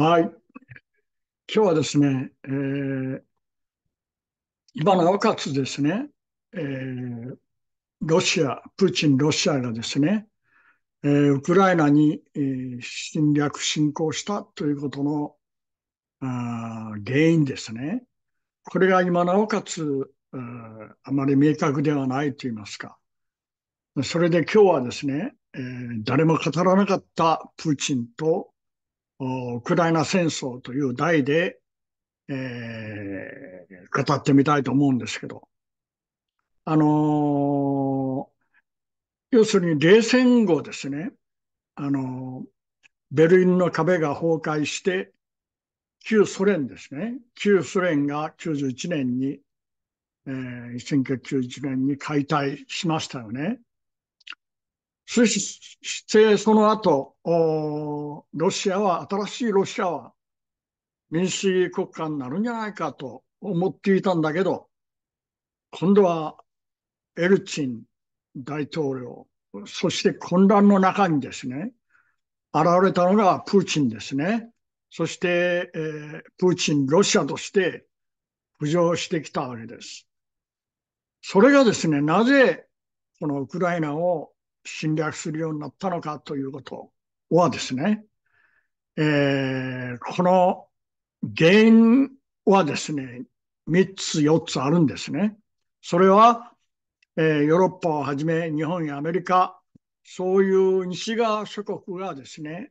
はい。今日はですね、えー、今なおかつですね、えー、ロシア、プーチン、ロシアがですね、えー、ウクライナに、えー、侵略、侵攻したということのあ原因ですね。これが今なおかつあまり明確ではないと言いますか。それで今日はですね、えー、誰も語らなかったプーチンとウクライナ戦争という題で、えー、語ってみたいと思うんですけど、あのー、要するに冷戦後ですね、あのー、ベルリンの壁が崩壊して、旧ソ連ですね、旧ソ連が91年に、えー、1991年に解体しましたよね。そしてその後、ロシアは、新しいロシアは民主主義国家になるんじゃないかと思っていたんだけど、今度はエルチン大統領、そして混乱の中にですね、現れたのがプーチンですね。そして、えー、プーチン、ロシアとして浮上してきたわけです。それがですね、なぜこのウクライナを侵略するようになったのかということはですね、えー、この原因はですね、3つ4つあるんですね。それは、えー、ヨーロッパをはじめ日本やアメリカ、そういう西側諸国がですね、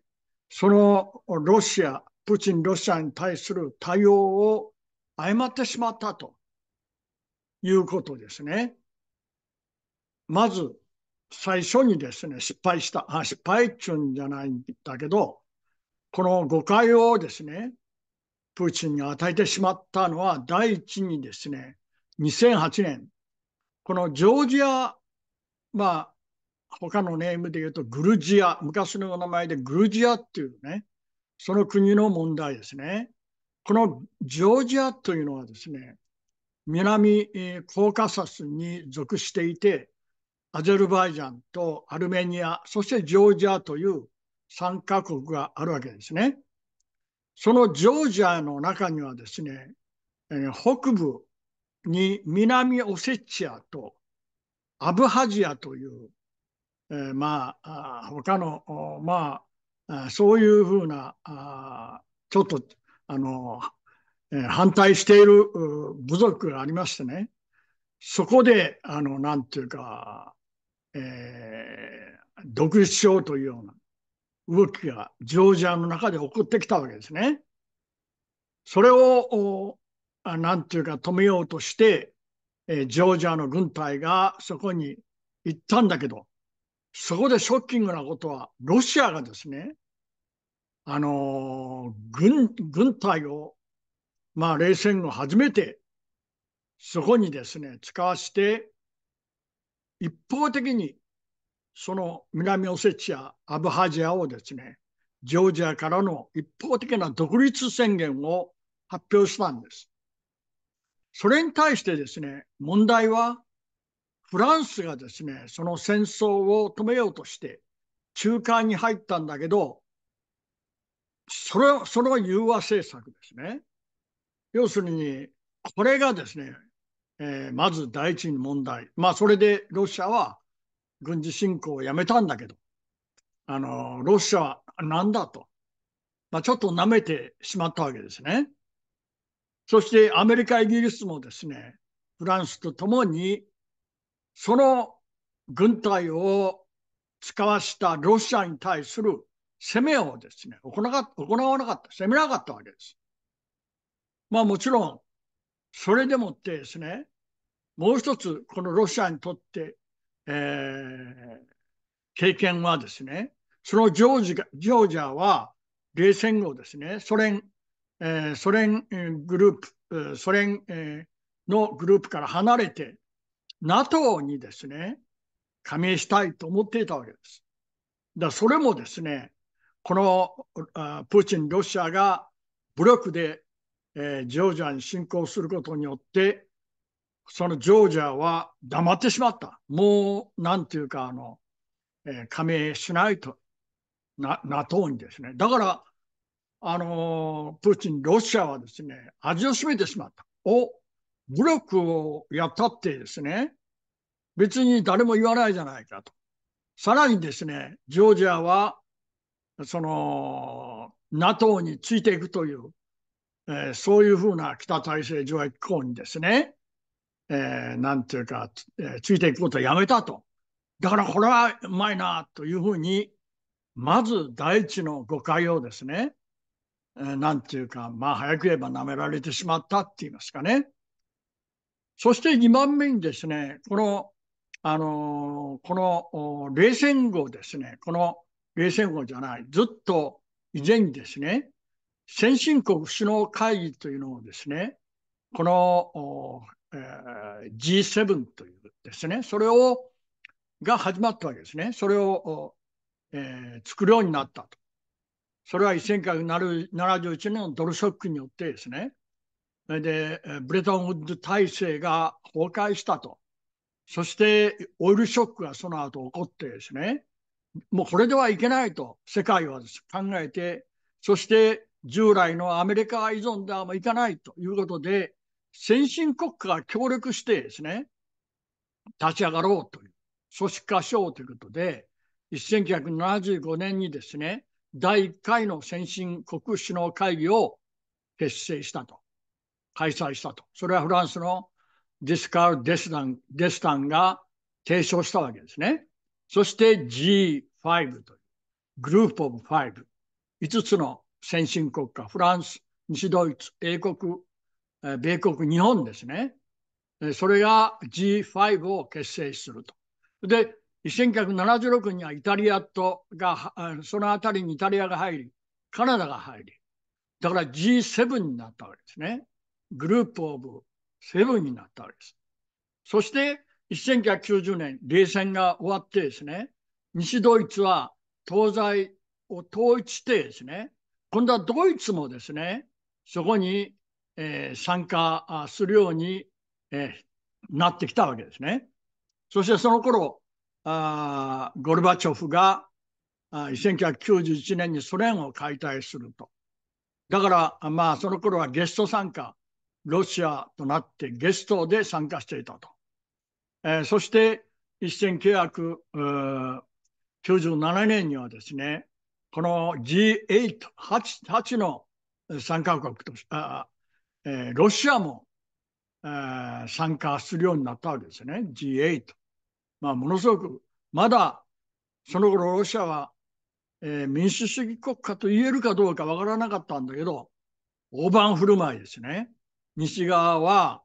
そのロシア、プーチンロシアに対する対応を誤ってしまったということですね。まず、最初にですね、失敗した。あ失敗っちゅうんじゃないんだけど、この誤解をですね、プーチンに与えてしまったのは、第一にですね、2008年、このジョージア、まあ、他のネームで言うとグルジア、昔の名前でグルジアっていうね、その国の問題ですね。このジョージアというのはですね、南コーカサスに属していて、アゼルバイジャンとアルメニア、そしてジョージアという3カ国があるわけですね。そのジョージアの中にはですね、北部に南オセチアとアブハジアという、えー、まあ、他の、まあ、そういうふうな、あちょっと、あの、え反対している部族がありましてね、そこで、あの、なんていうか、えー、独立しようというような動きがジョージアの中で起こってきたわけですね。それを何ていうか止めようとして、えー、ジョージアの軍隊がそこに行ったんだけどそこでショッキングなことはロシアがですねあのー、軍軍隊を、まあ、冷戦後初めてそこにですね使わして一方的にその南オセチア、アブハジアをですね、ジョージアからの一方的な独立宣言を発表したんです。それに対してですね、問題はフランスがですね、その戦争を止めようとして中間に入ったんだけど、それその融和政策ですね。要するに、これがですね、えー、まず第一に問題。まあ、それでロシアは軍事侵攻をやめたんだけど、あの、ロシアは何だと。まあ、ちょっと舐めてしまったわけですね。そしてアメリカ、イギリスもですね、フランスと共に、その軍隊を使わしたロシアに対する攻めをですね、行わなかった、攻めなかったわけです。まあもちろん、それでもってですね、もう一つ、このロシアにとって、えー、経験はですね、そのジョージがジョージアは冷戦後ですね、ソ連、えー、ソ連グループ、ソ連、えー、のグループから離れて、NATO にですね、加盟したいと思っていたわけです。だそれもですね、このプーチン、ロシアが武力でえー、ジョージアに侵攻することによって、そのジョージアは黙ってしまった。もう、なんていうか、あの、えー、加盟しないと、な、NATO にですね。だから、あの、プーチン、ロシアはですね、味を占めてしまった。お、武力をやったってですね、別に誰も言わないじゃないかと。さらにですね、ジョージアは、その、NATO についていくというえー、そういうふうな北大西条約機構にですね、えー、なんていうか、えー、ついていくことはやめたと。だからこれはうまいなというふうに、まず第一の誤解をですね、えー、なんていうか、まあ早く言えば舐められてしまったって言いますかね。そして2番目にですね、この、あのー、この冷戦後ですね、この冷戦後じゃない、ずっと以前にですね、先進国首脳会議というのをですね、この、えー、G7 というですね、それを、が始まったわけですね。それを、えー、作るようになったと。それは1971年のドルショックによってですね、で、ブレトンウッド体制が崩壊したと。そして、オイルショックがその後起こってですね、もうこれではいけないと世界は考えて、そして従来のアメリカ依存ではいかないということで、先進国家が協力してですね、立ち上がろうという、組織化しようということで、1975年にですね、第1回の先進国首脳会議を結成したと、開催したと。それはフランスのディスカル・デスタンデスタンが提唱したわけですね。そして G5 という、グループオブ5、5つの先進国家、フランス、西ドイツ、英国、米国、日本ですね。それが G5 を結成すると。で、1976にはイタリアとが、その辺りにイタリアが入り、カナダが入り、だから G7 になったわけですね。グループオブセブンになったわけです。そして1990年、冷戦が終わってですね、西ドイツは東西を統一してですね、今度はドイツもですね、そこに、えー、参加するように、えー、なってきたわけですね。そしてその頃、あゴルバチョフがあ1991年にソ連を解体すると。だから、まあ、その頃はゲスト参加、ロシアとなってゲストで参加していたと。えー、そして、1997年にはですね、この G8、8, 8の参加国とあ、えー、ロシアも、えー、参加するようになったわけですね、G8。まあ、ものすごく、まだその頃ロシアは、えー、民主主義国家と言えるかどうかわからなかったんだけど、大盤振る舞いですね。西側は、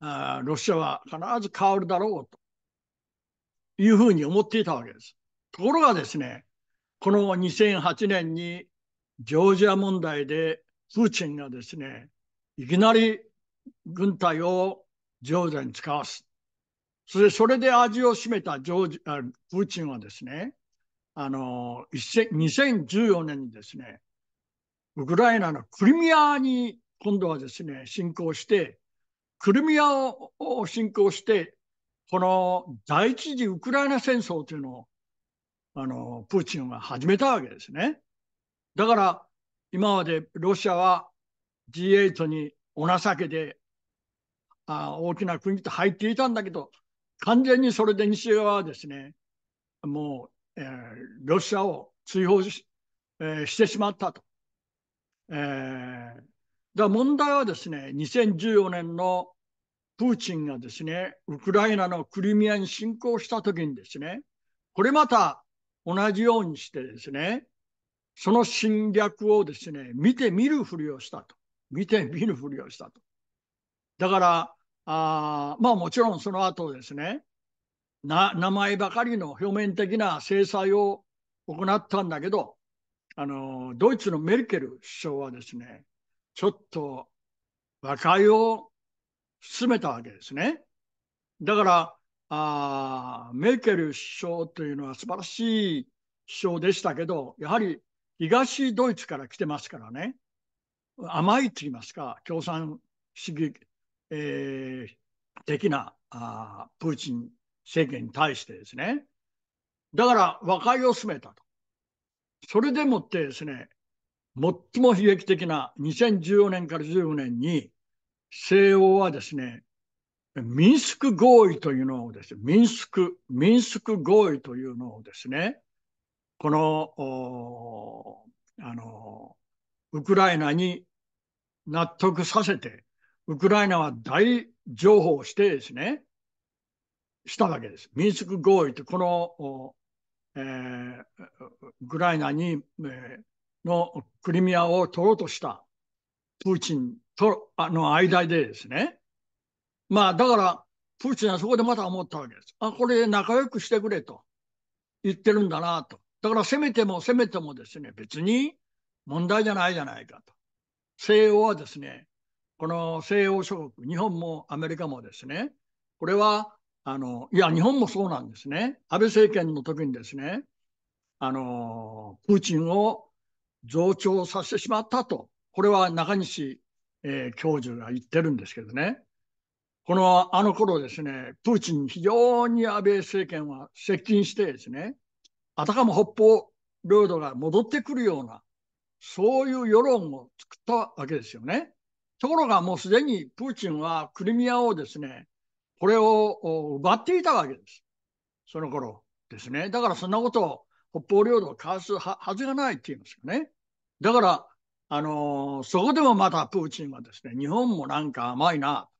あロシアは必ず変わるだろうというふうに思っていたわけです。ところがですね、この2008年にジョージア問題でプーチンがですね、いきなり軍隊をジョージアに使わす。それそれで味を占めたジョージあプーチンはですね、あの、2014年にですね、ウクライナのクリミアに今度はですね、侵攻して、クリミアを侵攻して、この第一次ウクライナ戦争というのをあの、プーチンは始めたわけですね。だから、今までロシアは G8 にお情けであ大きな国と入っていたんだけど、完全にそれで西側はですね、もう、えー、ロシアを追放し,、えー、してしまったと。えー、だ問題はですね、2014年のプーチンがですね、ウクライナのクリミアに侵攻した時にですね、これまた同じようにしてですね、その侵略をですね、見て見るふりをしたと。見て見るふりをしたと。だから、あまあもちろんその後ですね、名前ばかりの表面的な制裁を行ったんだけど、あの、ドイツのメルケル首相はですね、ちょっと和解を進めたわけですね。だから、あメーケル首相というのは素晴らしい首相でしたけど、やはり東ドイツから来てますからね、甘いと言いますか、共産主義、えー、的なあプーチン政権に対してですね。だから和解を進めたと。それでもってですね、最も悲劇的な2014年から15年に西欧はですね、ミンスク合意というのをですね、ミンスク、ミンスク合意というのをですね、この、あの、ウクライナに納得させて、ウクライナは大譲歩をしてですね、したわけです。ミンスク合意って、この、えー、ウクライナに、えー、のクリミアを取ろうとしたプーチンとの間でですね、まあ、だから、プーチンはそこでまた思ったわけです。あ、これ仲良くしてくれと言ってるんだなと。だからせめてもせめてもですね、別に問題じゃないじゃないかと。西欧はですね、この西欧諸国、日本もアメリカもですね、これは、あの、いや、日本もそうなんですね。安倍政権の時にですね、あの、プーチンを増長させてしまったと。これは中西、えー、教授が言ってるんですけどね。このあの頃ですね、プーチン非常に安倍政権は接近してですね、あたかも北方領土が戻ってくるような、そういう世論を作ったわけですよね。ところがもうすでにプーチンはクリミアをですね、これを奪っていたわけです。その頃ですね。だからそんなことを北方領土を交わすはずがないって言いますよね。だから、あのー、そこでもまたプーチンはですね、日本もなんか甘いな、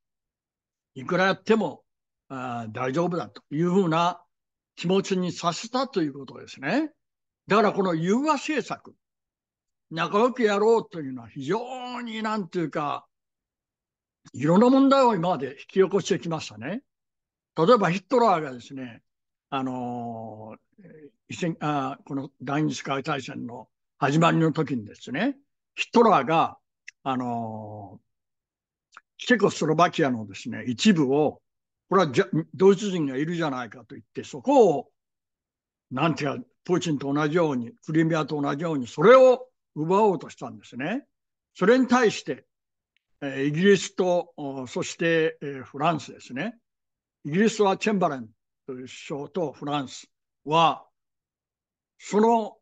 いくらやってもあ大丈夫だというふうな気持ちにさせたということですね。だからこの融和政策、仲良くやろうというのは非常になんていうか、いろんな問題を今まで引き起こしてきましたね。例えばヒットラーがですね、あのー、あこの第二次世界大戦の始まりの時にですね、ヒットラーが、あのーチェコスロバキアのですね、一部を、これはドイツ人がいるじゃないかと言って、そこを、なんていうか、プーチンと同じように、クリミアと同じように、それを奪おうとしたんですね。それに対して、えイギリスと、そして、えフランスですね。イギリスはチェンバレン首相とフランスは、その、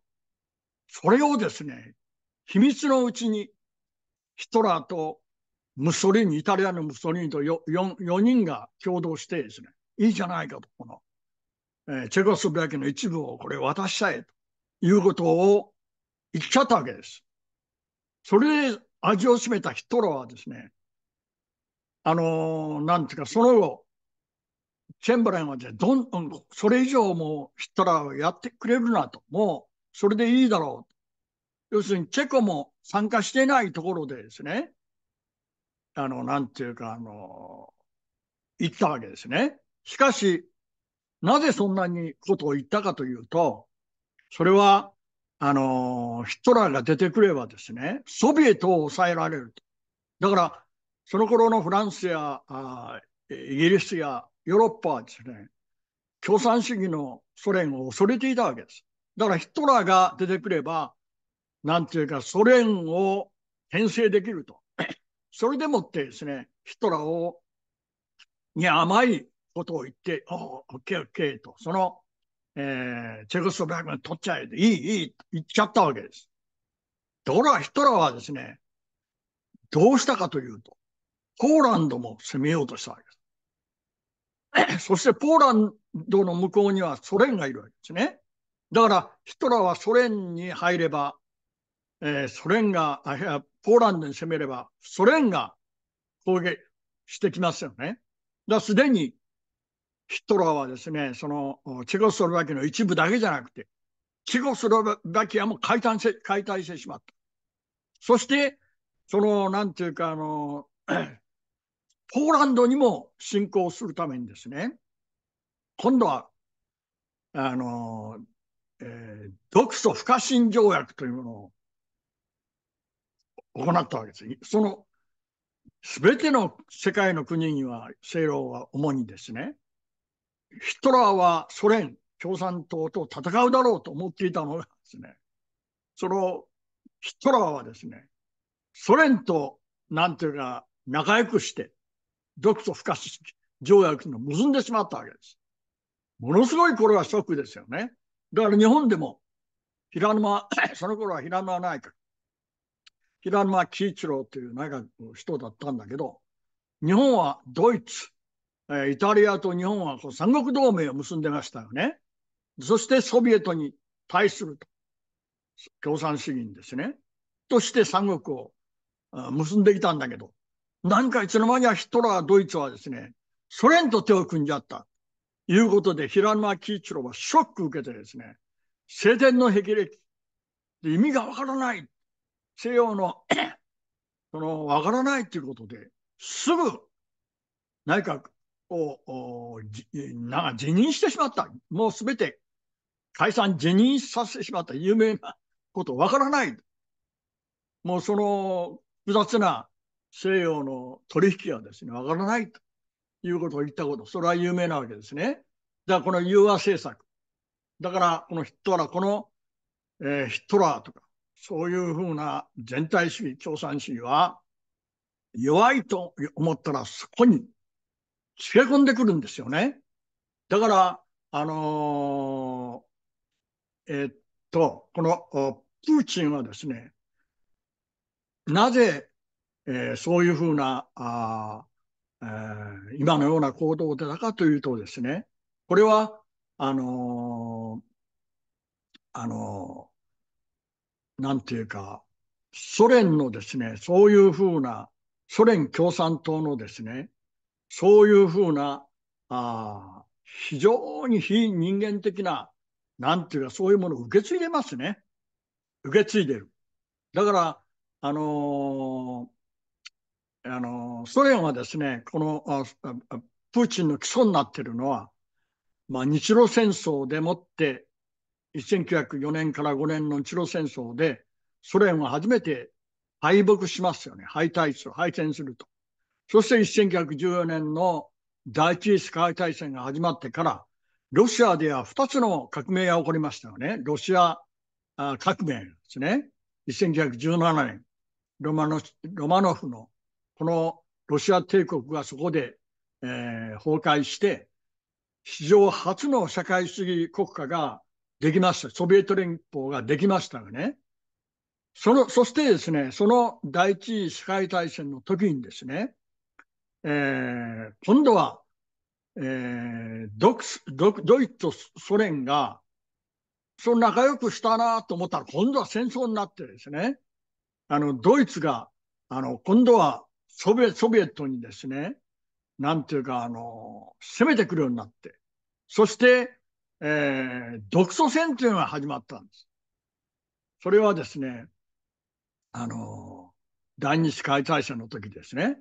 それをですね、秘密のうちにヒトラーとムッソリーニ、イタリアのムッソリーニと 4, 4人が共同してですね、いいじゃないかと、この、えー、チェコスロバキの一部をこれ渡したいということを言っちゃったわけです。それで味を占めたヒトラーはですね、あのー、なんていうか、その後、チェンバレンはどんどんそれ以上もヒトラーをやってくれるなと、もうそれでいいだろう。要するにチェコも参加してないところでですね、あの、なんていうか、あの、言ったわけですね。しかし、なぜそんなにことを言ったかというと、それは、あの、ヒトラーが出てくればですね、ソビエトを抑えられるだから、その頃のフランスやあイギリスやヨーロッパはですね、共産主義のソ連を恐れていたわけです。だからヒトラーが出てくれば、なんていうかソ連を編成できると。それでもってですね、ヒトラーをに甘いことを言って、ああ、オッケーオッケーと、その、えー、チェコスロバキア取っちゃえで、いい、いい、言っちゃったわけです。ところがヒトラーはですね、どうしたかというと、ポーランドも攻めようとしたわけです。そしてポーランドの向こうにはソ連がいるわけですね。だからヒトラーはソ連に入れば、えー、ソ連が、ポーランドに攻めれば、ソ連が攻撃してきますよね。だすでにヒトラーはですね、そのチェスロバキアの一部だけじゃなくて、チェスロバキアも解体せ解体してしまった。そして、その、なんていうか、あの、ポーランドにも侵攻するためにですね、今度は、あの、えー、独ソ不可侵条約というものを行ったわけです。その全ての世界の国には西洋は主にですね、ヒトラーはソ連、共産党と戦うだろうと思っていたのがですね、そのヒトラーはですね、ソ連となんていうか仲良くして、独ソ不可条約の結んでしまったわけです。ものすごいこれはショックですよね。だから日本でも、平沼、その頃は平沼内閣、平沼喜一郎という閣の人だったんだけど、日本はドイツ、えイタリアと日本はこう三国同盟を結んでましたよね。そしてソビエトに対すると。共産主義にですね。として三国を結んできたんだけど、何かいつの間にはヒトラー、ドイツはですね、ソ連と手を組んじゃった。いうことで、平沼喜一郎はショック受けてですね、青天の霹靂。意味がわからない。西洋の その分からないということですぐ内閣をなんか辞任してしまった。もうすべて解散辞任させてしまった。有名なこと分からない。もうその複雑な西洋の取引はですね、分からないということを言ったこと。それは有名なわけですね。だからこの融和政策。だからこのヒットラー、この、えー、ヒットラーとか、そういうふうな全体主義、共産主義は、弱いと思ったらそこにつけ込んでくるんですよね。だから、あのー、えー、っと、このプーチンはですね、なぜ、えー、そういうふうなあ、えー、今のような行動を出たかというとですね、これは、あのー、あのなんていうか、ソ連のですね、そういうふうな、ソ連共産党のですね、そういうふうな、あ非常に非人間的な、なんていうか、そういうものを受け継いでますね。受け継いでる。だから、あのー、あのー、ソ連はですね、このあプーチンの基礎になってるのは、まあ、日露戦争でもって1904年から5年の日露戦争で、ソ連は初めて敗北しますよね。敗退する、敗戦すると。そして1914年の第一次世界大戦が始まってから、ロシアでは2つの革命が起こりましたよね。ロシア革命ですね。1917年、ロマノロマノフのこのロシア帝国がそこで、えー、崩壊して、史上初の社会主義国家ができました。ソビエト連邦ができましたがね。その、そしてですね、その第一次世界大戦の時にですね、えー、今度は、えー、ドドイツとソ連が、その仲良くしたなと思ったら、今度は戦争になってですね、あの、ドイツが、あの、今度はソビエソビエトにですね、なんていうか、あの、攻めてくるようになって、そして、えー、独ソ戦というのが始まったんです。それはですね、あの、第大次解体者の時ですね。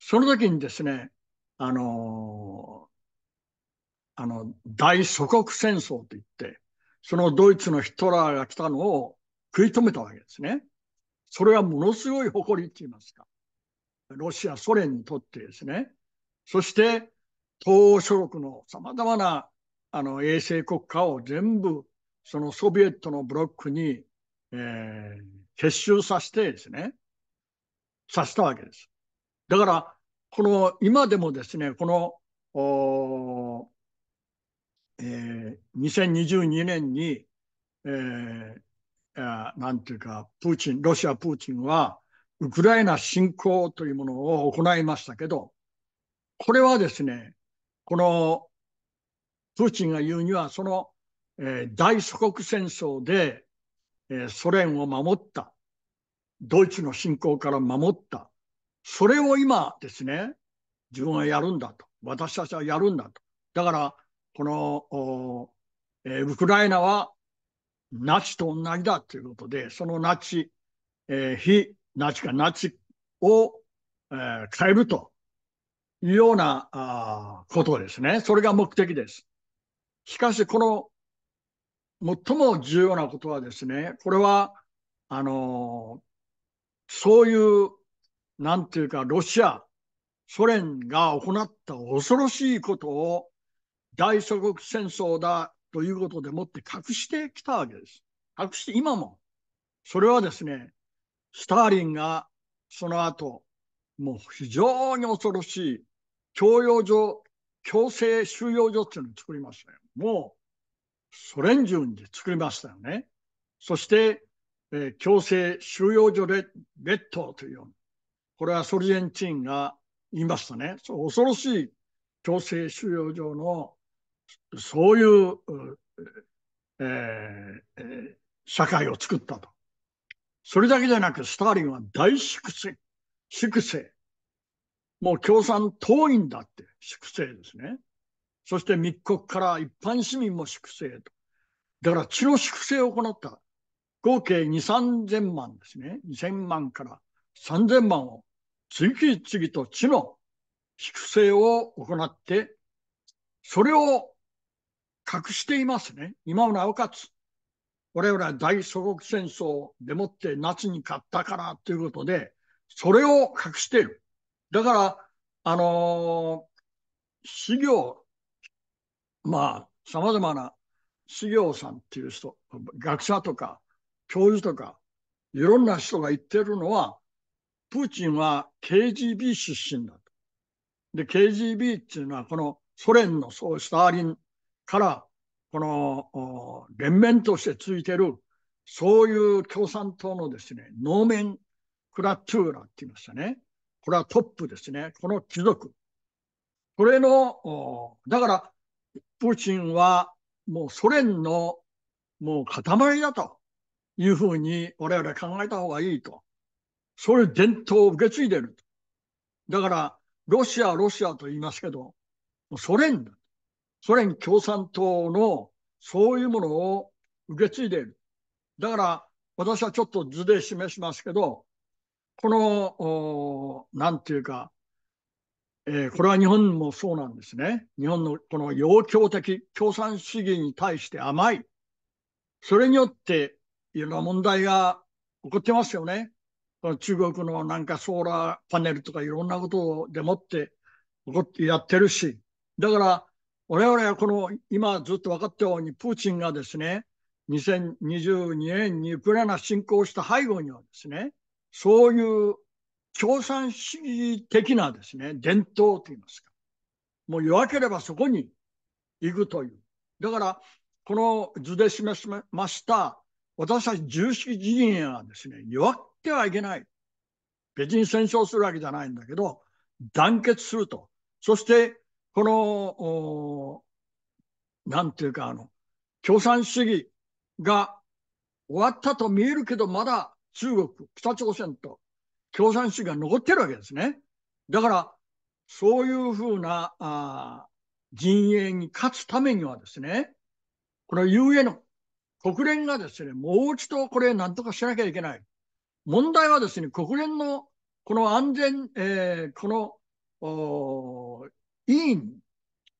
その時にですね、あの、あの、大祖国戦争といって、そのドイツのヒトラーが来たのを食い止めたわけですね。それはものすごい誇りって言いますか。ロシア、ソ連にとってですね。そして、東欧諸国の様々なあの衛星国家を全部そのソビエトのブロックに、えー、結集させてですね、させたわけです。だから、この今でもですね、この、おえー、2022年に、えー、なんていうか、プーチン、ロシア、プーチンは、ウクライナ侵攻というものを行いましたけど、これはですね、このプーチンが言うには、その、えー、大祖国戦争で、えー、ソ連を守った。ドイツの侵攻から守った。それを今ですね、自分はやるんだと。私たちはやるんだと。だから、この、えー、ウクライナはナチと同じだということで、そのナチ、えー、非ナチかナチを、えー、変えるというようなあことですね。それが目的です。しかし、この最も重要なことはですね、これは、あの、そういう、なんていうか、ロシア、ソ連が行った恐ろしいことを大祖国戦争だということでもって隠してきたわけです。隠して今も。それはですね、スターリンがその後、もう非常に恐ろしい、教養所、強制収容所っていうのを作りましたよ。もうソ連人で作りましたよね。そして、えー、強制収容所レッドというこれはソンチンが言いましたね。そう恐ろしい強制収容所のそういう、えーえー、社会を作ったと。それだけじゃなく、スターリンは大粛清、粛清。もう共産党員だって、粛清ですね。そして密告から一般市民も粛清と。だから血の粛清を行った。合計2、3000万ですね。2000万から3000万を次々と地の粛清を行って、それを隠していますね。今もなおかつ、我々は大祖国戦争でもって夏に勝ったからということで、それを隠している。だから、あのー、資料、まあ、さまざまな修行さんっていう人、学者とか教授とか、いろんな人が言ってるのは、プーチンは KGB 出身だと。で、KGB っていうのは、このソ連のそうスターリンから、この連綿としてついてる、そういう共産党のですね、能面クラトゥーラって言いましたね。これはトップですね。この貴族。これの、だからプーチンはもうソ連のもう塊だというふうに我々考えた方がいいと。そういう伝統を受け継いでる。だから、ロシア、ロシアと言いますけど、ソ連だ。ソ連共産党のそういうものを受け継いでいる。だから、私はちょっと図で示しますけど、この、なんていうか、えー、これは日本もそうなんですね。日本のこの要求的共産主義に対して甘い。それによっていろんな問題が起こってますよね。この中国のなんかソーラーパネルとかいろんなことでもって起こってやってるし。だから我々はこの今ずっと分かったようにプーチンがですね、2022年にウクライナ侵攻した背後にはですね、そういう共産主義的なですね、伝統といいますか。もう弱ければそこに行くという。だから、この図で示しました、私たち重視陣営はですね、弱ってはいけない。別に戦争するわけじゃないんだけど、団結すると。そして、この、なんていうか、あの、共産主義が終わったと見えるけど、まだ中国、北朝鮮と共産主義が残ってるわけですね。だから、そういうふうなあ陣営に勝つためにはですね、この UA の国連がですね、もう一度これ何とかしなきゃいけない。問題はですね、国連のこの安全、えー、この委員、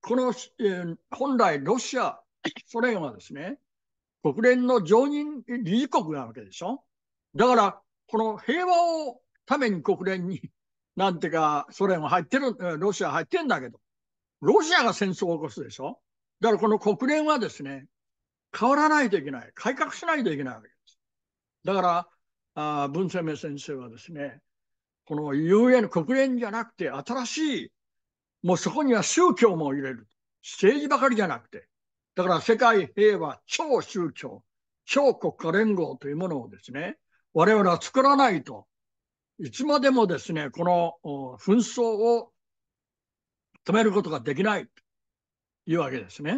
この、えー、本来ロシア、ソ連はですね、国連の常任理事国なわけでしょ。だから、この平和をために国連に、なんていうか、ソ連は入ってる、ロシア入ってんだけど、ロシアが戦争を起こすでしょだからこの国連はですね、変わらないといけない。改革しないといけないわけです。だから、あ文鮮明先生はですね、この UN 国連じゃなくて新しい、もうそこには宗教も入れる。政治ばかりじゃなくて。だから世界平和超宗教、超国家連合というものをですね、我々は作らないといつまでもですね、この紛争を止めることができないというわけですね。